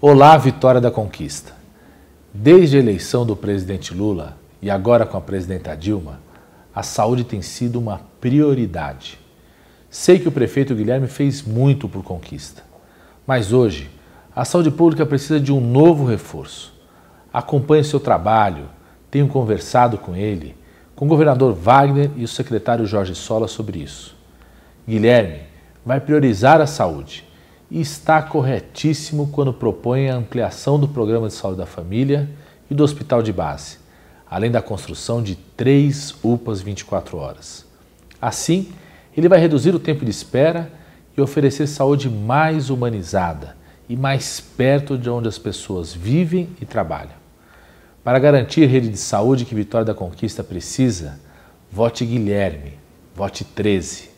Olá, vitória da conquista. Desde a eleição do presidente Lula e agora com a presidenta Dilma, a saúde tem sido uma prioridade. Sei que o prefeito Guilherme fez muito por conquista, mas hoje a saúde pública precisa de um novo reforço. Acompanhe seu trabalho, tenho conversado com ele, com o governador Wagner e o secretário Jorge Sola sobre isso. Guilherme vai priorizar a saúde e está corretíssimo quando propõe a ampliação do programa de saúde da família e do hospital de base, além da construção de três UPAs 24 horas. Assim, ele vai reduzir o tempo de espera e oferecer saúde mais humanizada e mais perto de onde as pessoas vivem e trabalham. Para garantir a rede de saúde que Vitória da Conquista precisa, vote Guilherme, vote 13.